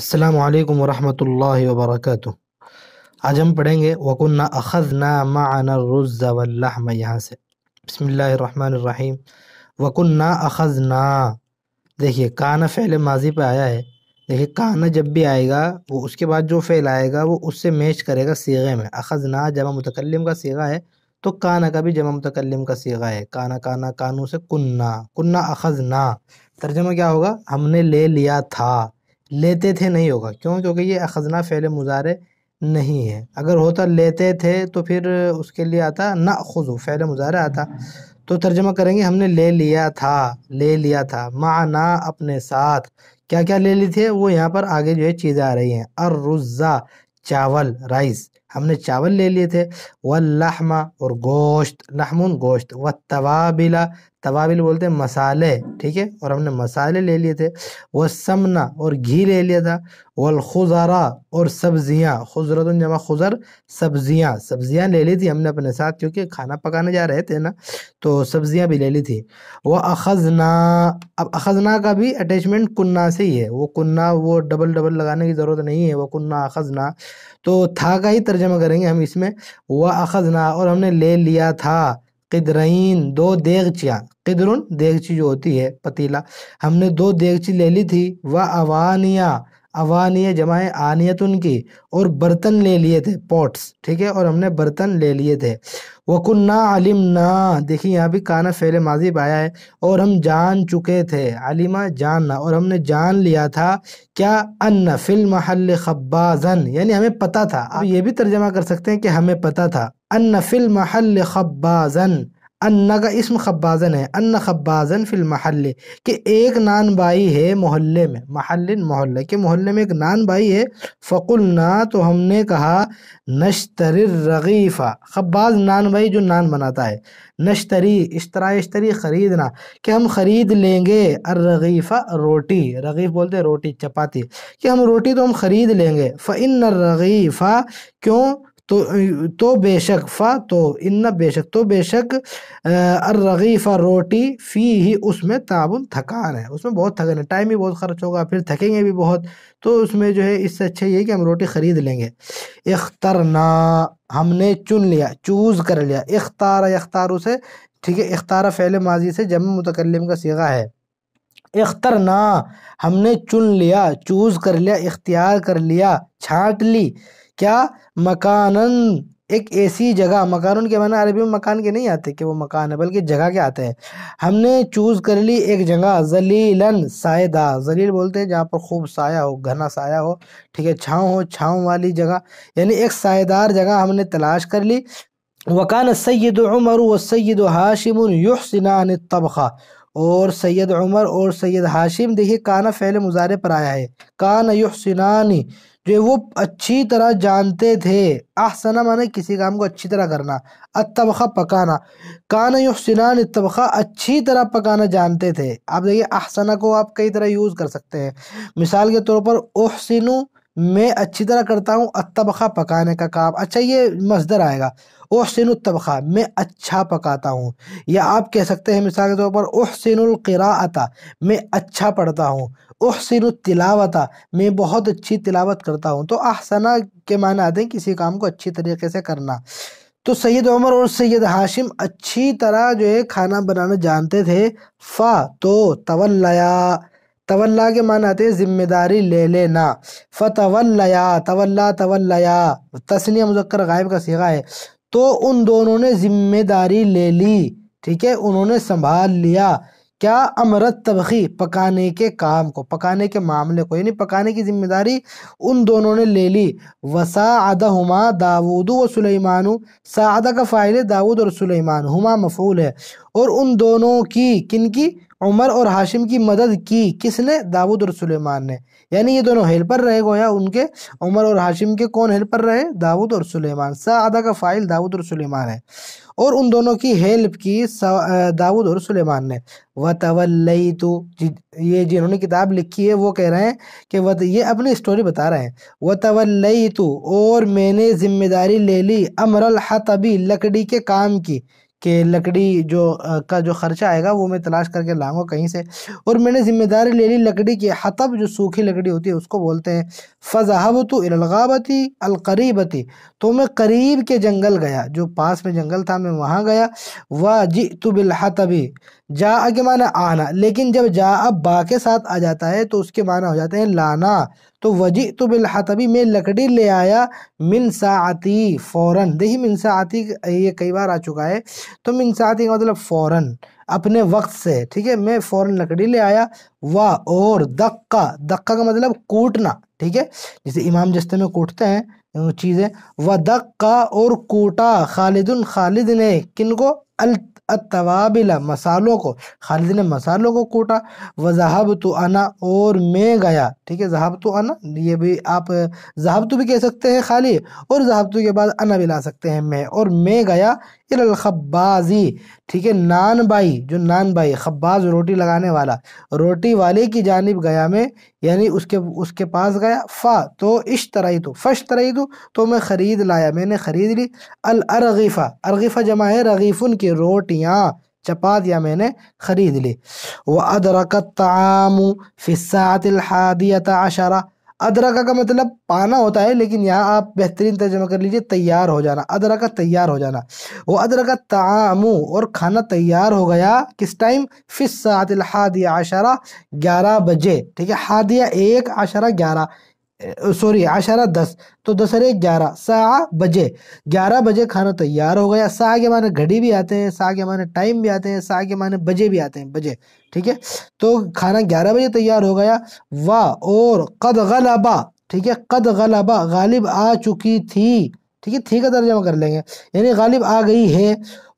السلام علیکم ورحمۃ اللہ وبرکاتہ آج ہم پڑھیں گے وقن نا اخذ الرز واللحم یہاں سے بسم اللہ الرحمن الرحیم اخذ ناں دیکھیے کانا فعل ماضی پہ آیا ہے دیکھیے کانا جب بھی آئے گا وہ اس کے بعد جو فعل آئے گا وہ اس سے میچ کرے گا سیغے میں اخذ نا جمع متکلم کا سیغہ ہے تو کانا کا بھی جمع متکلم کا سیغہ ہے کانا کانا کانو سے کننا کننا اخذنا ترجمہ کیا ہوگا ہم نے لے لیا تھا لیتے تھے نہیں ہوگا کیوں کیونکہ یہ اخذنا فعل مظاہرے نہیں ہے اگر ہوتا لیتے تھے تو پھر اس کے لیے آتا نہ خزو فعل مظاہرہ آتا تو ترجمہ کریں گے ہم نے لے لیا تھا لے لیا تھا معنا اپنے ساتھ کیا کیا لے لی تھے وہ یہاں پر آگے جو ہے چیزیں آ رہی ہیں ارزا چاول رائس ہم نے چاول لے لیے تھے وہ اور گوشت لحمن گوشت و توابل بولتے ہیں مسالے ٹھیک ہے اور ہم نے مسالے لے لیے تھے وہ سمنا اور گھی لے لیا تھا وہ اور سبزیاں جمع خضر سبزیاں سبزیاں لے لی تھی ہم نے اپنے ساتھ کیونکہ کھانا پکانے جا رہے تھے نا تو سبزیاں بھی لے لی تھی وہ اخذنا اب اخذنا کا بھی اٹیچمنٹ کنہ سے ہی ہے وہ کننا وہ ڈبل ڈبل لگانے کی ضرورت نہیں ہے وہ کنہ اخذنا تو تھا کا ہی ترجمہ کریں گے ہم اس میں وہ اخذنا اور ہم نے لے لیا تھا قدرین دو دیگچیاں قدرن دیگچی جو ہوتی ہے پتیلا ہم نے دو دیگچی لے لی تھی و اوانیاں عوانیہ جمع ان کی اور برتن لے لیے تھے پوٹس ٹھیک ہے اور ہم نے برتن لے لیے تھے وَكُنَّا عَلِمْنَا دیکھیں یہاں بھی کانا فعل ماضی پایا ہے اور ہم جان چکے تھے علیما جاننا اور ہم نے جان لیا تھا کیا ان فی المحل خبازن یعنی ہمیں پتہ تھا آپ یہ بھی ترجمہ کر سکتے ہیں کہ ہمیں پتہ تھا ان فی محل خبازن انّا کا اسم خبازن ہے خبازن فی المحل کہ ایک نان بائی ہے محلے میں محل محلے کہ محلے میں ایک نان بائی ہے فقلنا تو ہم نے کہا نشتر رغیفہ خباز نان بائی جو نان بناتا ہے نشتری اشترا اشتری خریدنا کہ ہم خرید لیں گے الرغیفہ روٹی رغیف بولتے ہیں روٹی چپاتی کہ ہم روٹی تو ہم خرید لیں گے فعن رغیفہ کیوں تو تو بے شک فا تو ان بے شک تو بے شک ارغی روٹی فی ہی اس میں تعاون تھکان ہے اس میں بہت تھکنا ہے ٹائم بھی بہت خرچ ہوگا پھر تھکیں گے بھی بہت تو اس میں جو ہے اس سے اچھا یہ کہ ہم روٹی خرید لیں گے اخترنا ہم نے چن لیا چوز کر لیا اختار اختار اسے ٹھیک ہے اختار فعل ماضی سے جمع متکلم کا سیغہ ہے اخترنا ہم نے چن لیا چوز کر لیا اختیار کر لیا چھانٹ لی کیا مکانن ایک ایسی جگہ مکان کے معنی عربی میں مکان کے نہیں آتے کہ وہ مکان ہے بلکہ جگہ کے آتے ہیں ہم نے چوز کر لی ایک جگہ زلیلن سائے دار زلیل بولتے ہیں جہاں پر خوب سایہ ہو گھنا سایہ ہو ٹھیک ہے چھاؤں ہو چھاؤں والی جگہ یعنی ایک سائے دار جگہ ہم نے تلاش کر لی وکان سید عمر و سید ہاشم حاشم الطبخہ اور سید عمر اور سید ہاشم دیکھیے کانا فعل مظاہرے پر آیا ہے کان یحسنانی جو وہ اچھی طرح جانتے تھے احسنا مانے کسی کام کو اچھی طرح کرنا اتبخہ پکانا کان یحسنان اتبخہ اچھی طرح پکانا جانتے تھے آپ دیکھیے احسنا کو آپ کئی طرح یوز کر سکتے ہیں مثال کے طور پر احسنو میں اچھی طرح کرتا ہوں اتبخہ پکانے کا کام اچھا یہ مزدر آئے گا احسن الطبخہ میں اچھا پکاتا ہوں یا آپ کہہ سکتے ہیں مثال کے طور پر احسن القراءتا میں اچھا پڑھتا ہوں احسن التلاوت میں بہت اچھی تلاوت کرتا ہوں تو احسنہ کے معنی آتے ہیں کسی کام کو اچھی طریقے سے کرنا تو سید عمر اور سید ہاشم اچھی طرح جو ہے کھانا بنانا جانتے تھے فا تو تولیا تولا کے معنی آتے ہیں ذمہ داری لے لینا فتولیا تولا تولیا طول مذکر غائب کا سیغہ ہے تو ان دونوں نے ذمہ داری لے لی ٹھیک ہے انہوں نے سنبھال لیا کیا امرت طبخی پکانے کے کام کو پکانے کے معاملے کو یعنی پکانے کی ذمہ داری ان دونوں نے لے لی وسا آدھا ہما داود و سلیمان سعدہ کا فائل داود اور سلیمان ہما مفعول ہے اور ان دونوں کی کن کی عمر اور ہاشم کی مدد کی کس نے داود اور سلیمان نے یعنی یہ دونوں ہیلپر رہے گویا ان کے عمر اور ہاشم کے کون ہیلپر رہے داود اور سلیمان سعادہ کا فائل داود اور سلیمان ہے اور ان دونوں کی ہیلپ کی داود اور سلیمان نے و تو جی، یہ جنہوں نے کتاب لکھی ہے وہ کہہ رہے ہیں کہ یہ اپنی سٹوری بتا رہے ہیں و تو اور میں نے ذمہ داری لے لی امر الحطبی لکڑی کے کام کی کہ لکڑی جو کا جو خرچہ آئے گا وہ میں تلاش کر کے لاؤں گا کہیں سے اور میں نے ذمہ داری لے لی لکڑی کی حتب جو سوکھی لکڑی ہوتی ہے اس کو بولتے ہیں فضحبت الغابتی القریبتی تو میں قریب کے جنگل گیا جو پاس میں جنگل تھا میں وہاں گیا و جی تو جا کے معنی آنا لیکن جب جا اب با کے ساتھ آ جاتا ہے تو اس کے معنی ہو جاتے ہیں لانا تو وجی تو بالحاط میں لکڑی لے آیا من ساعتی فوراً دیکھی من ساعتی یہ کئی بار آ چکا ہے تو من ساعتی کا مطلب فوراً اپنے وقت سے ٹھیک ہے میں فوراً لکڑی لے آیا و اور دقہ دقہ کا مطلب کوٹنا ٹھیک ہے جیسے امام جستے میں کوٹتے ہیں چیزیں و دقہ اور کوٹا خالد خالد نے کن کو التوابل مسالوں کو خالد نے مسالوں کو کوٹا وضحب تو انا اور میں گیا ٹھیک ہے ذہب تو انا یہ بھی آپ ذہب تو بھی کہہ سکتے ہیں خالی اور ذہب تو کے بعد انا بھی لا سکتے ہیں میں اور میں گیا الخبازی ٹھیک ہے نان بائی جو نان بائی خباز روٹی لگانے والا روٹی والے کی جانب گیا میں یعنی اس کے اس کے پاس گیا فا تو اشترائی تو فش ترائی تو میں خرید لایا میں نے خرید لی الرغیفہ ارغیفہ جمع ہے رغیف کی کی روٹیاں چپاتیاں میں نے خرید لی وہ ادرک تعام فسات الحادیت عشرہ ادرکا کا مطلب پانا ہوتا ہے لیکن یہاں آپ بہترین ترجمہ کر لیجئے تیار ہو جانا ادرکا تیار ہو جانا وہ ادرکا تعامو اور کھانا تیار ہو گیا کس ٹائم فس سات الحادیہ عشرہ گیارہ بجے ٹھیک ہے حادیہ ایک عشرہ گیارہ سوری عشرہ دس تو دس ارے گیارہ سا بجے گیارہ بجے کھانا تیار ہو گیا سا کے معنی گھڑی بھی آتے ہیں سا کے معنی ٹائم بھی آتے ہیں سا کے معنی بجے بھی آتے ہیں بجے ٹھیک ہے تو کھانا گیارہ بجے تیار ہو گیا واہ اور قد غل ٹھیک ہے قد غل غالب آ چکی تھی ٹھیک ہے تھی کا درجہ میں کر لیں گے یعنی غالب آ گئی ہے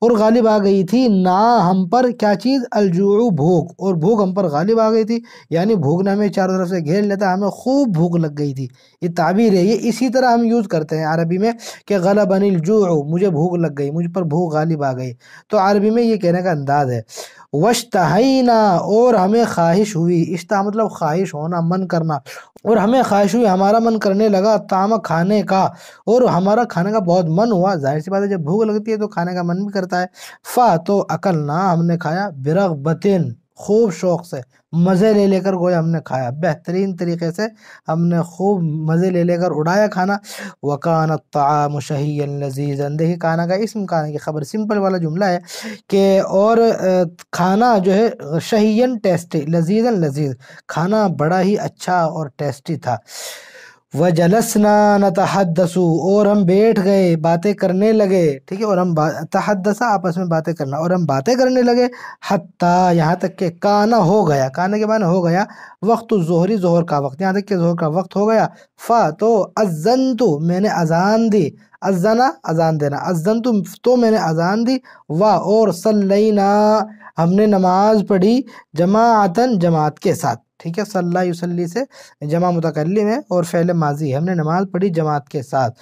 اور غالب آ گئی تھی نہ ہم پر کیا چیز الجوع بھوک اور بھوک ہم پر غالب آ گئی تھی یعنی بھوک نے ہمیں چاروں طرف سے گھیر لیتا ہمیں خوب بھوک لگ گئی تھی یہ تعبیر ہے یہ اسی طرح ہم یوز کرتے ہیں عربی میں کہ غلب ان الجو مجھے بھوک لگ گئی مجھ پر بھوک غالب آ گئی تو عربی میں یہ کہنے کا انداز ہے وشتہینا اور ہمیں خواہش ہوئی اشتہ مطلب خواہش ہونا من کرنا اور ہمیں خواہش ہوئی ہمارا من کرنے لگا تام کھانے کا اور ہمارا کھانے کا بہت من ہوا ظاہر سی بات ہے جب بھوک لگتی ہے تو کھانے کا من بھی کرتا ہے فا تو عقل ہم نے کھایا برغبتن خوب شوق سے مزے لے لے کر گویا ہم نے کھایا بہترین طریقے سے ہم نے خوب مزے لے لے کر اڑایا کھانا وکان الطعام شہی لذیذ دیکھیے کھانا کا اسم کھانا کی خبر سمپل والا جملہ ہے کہ اور کھانا جو ہے شہین ٹیسٹی لذیذ لذیذ کھانا بڑا ہی اچھا اور ٹیسٹی تھا وہ جلسنا نتحدسو اور ہم بیٹھ گئے باتیں کرنے لگے ٹھیک ہے اور ہم تحدثہ آپس میں باتیں کرنا اور ہم باتیں کرنے لگے حتیٰ یہاں تک کہ کانا ہو گیا کانا کے بعد ہو گیا وقت ظہری زہر کا وقت یہاں تک کہ ظہر کا وقت ہو گیا فا تو اژزن تو میں نے اذان دی ازنا اذان دینا اژنت تو میں نے اذان دی واہ اور صلینا ہم نے نماز پڑھی جماعتن جماعت کے ساتھ ٹھیک ہے صلی اللہ وسلی سے جمع متکلم ہے اور فعل ماضی ہم نے نماز پڑھی جماعت کے ساتھ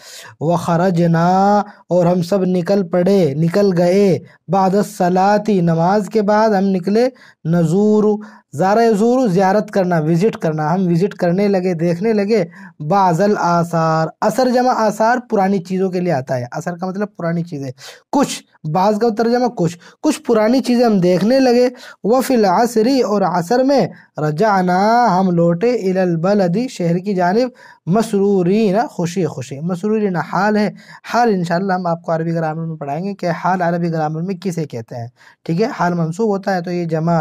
وَخَرَجْنَا اور ہم سب نکل پڑے نکل گئے بعد السلاتی نماز کے بعد ہم نکلے نظور زور زیارت کرنا وزٹ کرنا ہم وزٹ کرنے لگے دیکھنے لگے بازل آثار اثر جمع آثار پرانی چیزوں کے لیے آتا ہے اثر کا مطلب پرانی چیزیں کچھ بعض کا ترجمہ مطلب کچھ کچھ پرانی چیزیں ہم دیکھنے لگے وہ فی عصری اور عصر میں رجعنا ہم لوٹے ال شہر کی جانب مسرورین خوشی خوشی مسرورین حال ہے حال انشاءاللہ ہم آپ کو عربی گرامر میں پڑھائیں گے کہ حال عربی گرامر میں کسے کہتے ہیں ٹھیک ہے حال منصوب ہوتا ہے تو یہ جمع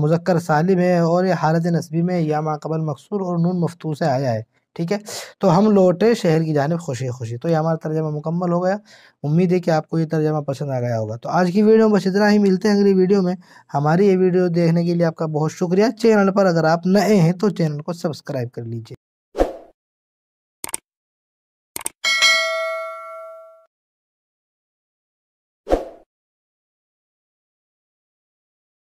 مذکر سالم ہے اور یہ حالت نصبی میں یہ قبل مقصور اور نون مفتو سے آیا ہے ٹھیک ہے تو ہم لوٹے شہر کی جانب خوشی خوشی تو یہ ہمارا ترجمہ مکمل ہو گیا امید ہے کہ آپ کو یہ ترجمہ پسند آ گیا ہوگا تو آج کی ویڈیو بس اتنا ہی ملتے ہیں اگلی ویڈیو میں ہماری یہ ویڈیو دیکھنے کے لیے آپ کا بہت شکریہ چینل پر اگر آپ نئے ہیں تو چینل کو سبسکرائب کر لیجیے